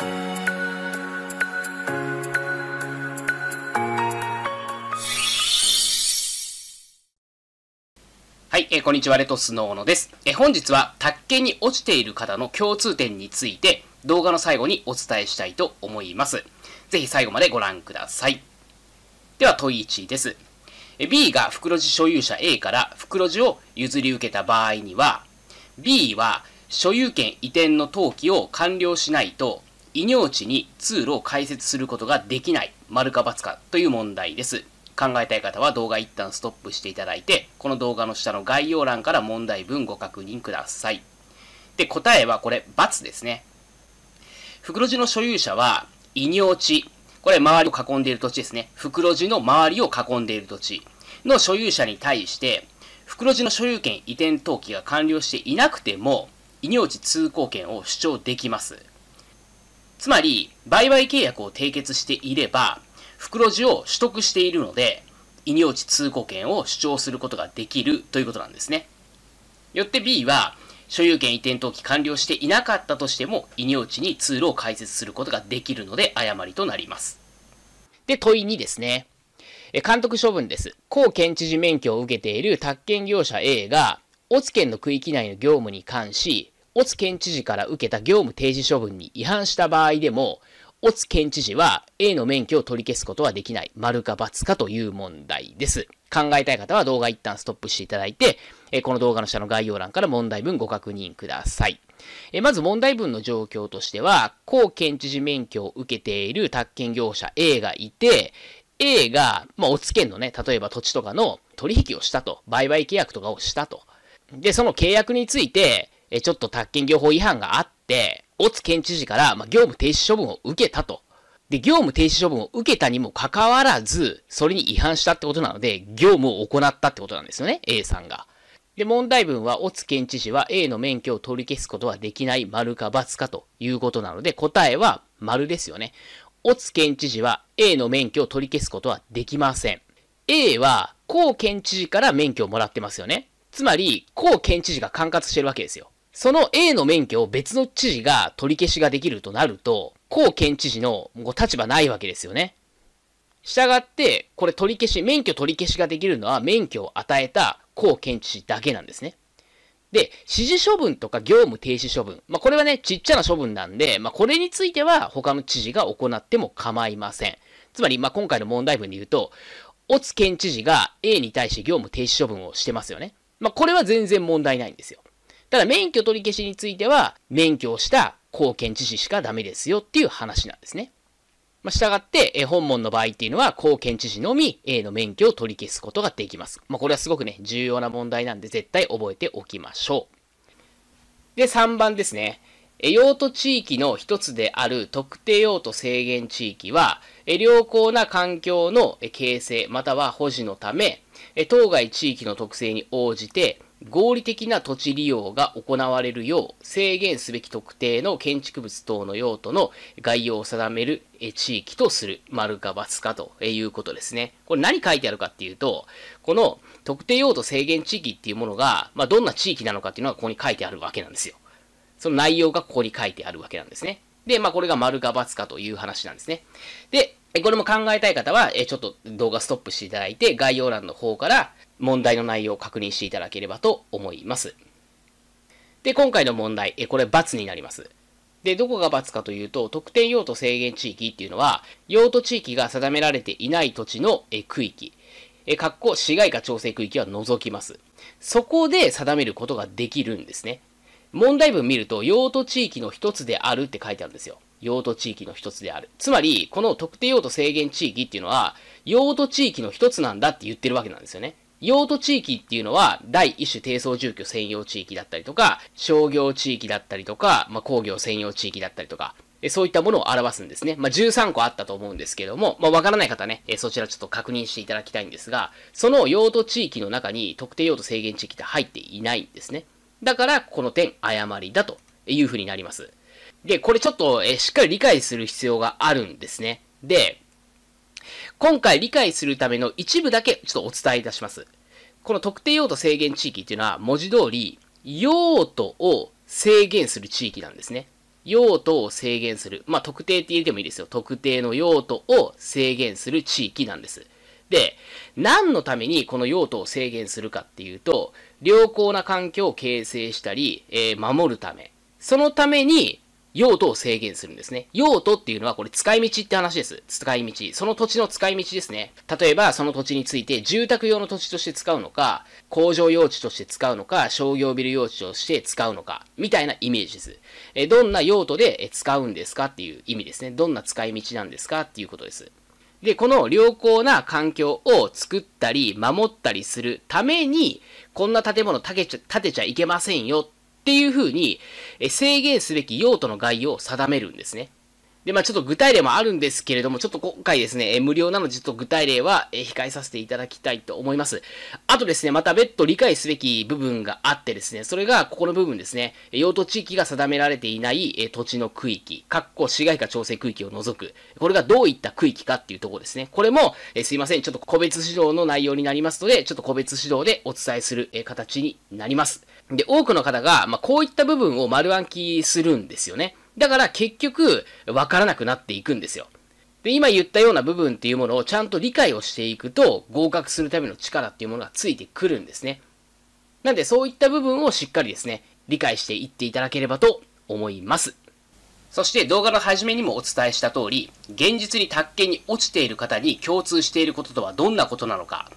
はい、えー、こんにちは、レトスのーのです。えー、本日は、宅建に落ちている方の共通点について、動画の最後にお伝えしたいと思います。ぜひ最後までご覧ください。では、問い1です。B が袋地所有者 A から袋地を譲り受けた場合には、B は所有権移転の登記を完了しないと、異尿地に通路を開設することができない丸か×かという問題です。考えたい方は動画一旦ストップしていただいて、この動画の下の概要欄から問題文ご確認ください。で、答えはこれ、×ですね。袋地の所有者は、異尿地。これ、周りを囲んでいる土地ですね。袋地の周りを囲んでいる土地の所有者に対して、袋地の所有権移転登記が完了していなくても、異尿地通行権を主張できます。つまり、売買契約を締結していれば、袋地を取得しているので、異尿地通行権を主張することができるということなんですね。よって B は、所有権移転登記完了していなかったとしても、異尿地に通路を開設することができるので、誤りとなります。で、問い2ですね。え、監督処分です。高県知事免許を受けている宅建業者 A が、オツ県の区域内の業務に関し、オツ県知事から受けた業務停止処分に違反した場合でも、オツ県知事は A の免許を取り消すことはできない。丸か×かという問題です。考えたい方は動画一旦ストップしていただいて、えこの動画の下の概要欄から問題文ご確認ください。えまず問題文の状況としては、高県知事免許を受けている宅建業者 A がいて、A が、まあ、おつけのね、例えば土地とかの取引をしたと、売買契約とかをしたと。で、その契約について、えちょっと宅建業法違反があって、大津県知事から、ま業務停止処分を受けたと。で、業務停止処分を受けたにもかかわらず、それに違反したってことなので、業務を行ったってことなんですよね、A さんが。で、問題文は、オツ県知事は A の免許を取り消すことはできない、丸か×かということなので、答えは丸ですよね。オツ県知事は A の免許を取り消すことはできません。A は、高県知事から免許をもらってますよね。つまり、高県知事が管轄してるわけですよ。その A の免許を別の知事が取り消しができるとなると、高県知事のご立場ないわけですよね。したがって、これ取り消し、免許取り消しができるのは免許を与えた高県知事だけなんですね。で、指示処分とか業務停止処分。まあ、これはね、ちっちゃな処分なんで、まあ、これについては他の知事が行っても構いません。つまり、まあ、今回の問題文で言うと、小津県知事が A に対して業務停止処分をしてますよね。まあ、これは全然問題ないんですよ。ただ免許取り消しについては、免許をした後見知事しかダメですよっていう話なんですね。まあ、従って、え本門の場合っていうのは、後見知事のみ A の免許を取り消すことができます。まあ、これはすごくね、重要な問題なんで、絶対覚えておきましょう。で、3番ですね。用途地域の一つである特定用途制限地域は、良好な環境の形成または保持のため、当該地域の特性に応じて、合理的な土地利用が行われるよう制限すべき特定の建築物等の用途の概要を定める地域とする、丸か×かということですね。これ何書いてあるかっていうと、この特定用途制限地域っていうものが、まあ、どんな地域なのかっていうのがここに書いてあるわけなんですよ。その内容がここに書いてあるわけなんですね。で、まあこれが丸か×かという話なんですね。で、これも考えたい方は、えちょっと動画ストップしていただいて、概要欄の方から問題の内容を確認していただければと思います。で、今回の問題、えこれ×になります。で、どこが×かというと、特定用途制限地域っていうのは、用途地域が定められていない土地のえ区域、え、かっこ市街化調整区域は除きます。そこで定めることができるんですね。問題文見ると、用途地域の一つであるって書いてあるんですよ。用途地域の一つである。つまり、この特定用途制限地域っていうのは、用途地域の一つなんだって言ってるわけなんですよね。用途地域っていうのは、第一種低層住居専用地域だったりとか、商業地域だったりとか、まあ、工業専用地域だったりとか、そういったものを表すんですね。まあ、13個あったと思うんですけども、まあ、わからない方ね、そちらちょっと確認していただきたいんですが、その用途地域の中に特定用途制限地域って入っていないんですね。だから、この点、誤りだというふうになります。で、これちょっと、えしっかり理解する必要があるんですね。で、今回理解するための一部だけちょっとお伝えいたします。この特定用途制限地域っていうのは文字通り用途を制限する地域なんですね。用途を制限する。まあ、特定って入れてもいいですよ。特定の用途を制限する地域なんです。で、何のためにこの用途を制限するかっていうと、良好な環境を形成したり、えー、守るため。そのために、用途を制限するんですね。用途っていうのはこれ使い道って話です。使い道。その土地の使い道ですね。例えばその土地について住宅用の土地として使うのか、工場用地として使うのか、商業ビル用地として使うのか、みたいなイメージです。えどんな用途で使うんですかっていう意味ですね。どんな使い道なんですかっていうことです。で、この良好な環境を作ったり、守ったりするために、こんな建物建てちゃいけませんよっていうふうに、制限すべき用途の概要を定めるんですね。で、まあちょっと具体例もあるんですけれども、ちょっと今回ですね、え無料なので、ちょっと具体例は、え控えさせていただきたいと思います。あとですね、また別途理解すべき部分があってですね、それがここの部分ですね、用途地域が定められていない、え土地の区域、っこ市街化調整区域を除く、これがどういった区域かっていうところですね。これも、えすいません、ちょっと個別指導の内容になりますので、ちょっと個別指導でお伝えする、え形になります。で、多くの方が、まあ、こういった部分を丸暗記するんですよね。だから結局、わからなくなっていくんですよ。で、今言ったような部分っていうものをちゃんと理解をしていくと、合格するための力っていうものがついてくるんですね。なんで、そういった部分をしっかりですね、理解していっていただければと思います。そして動画の初めにもお伝えした通り、現実に宅建に落ちている方に共通していることとはどんなことなのか、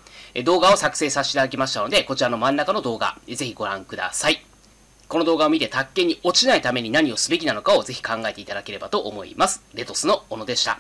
動画を作成させていただきましたので、こちらの真ん中の動画、ぜひご覧ください。この動画を見て宅建に落ちないために何をすべきなのかをぜひ考えていただければと思います。レトスの小野でした。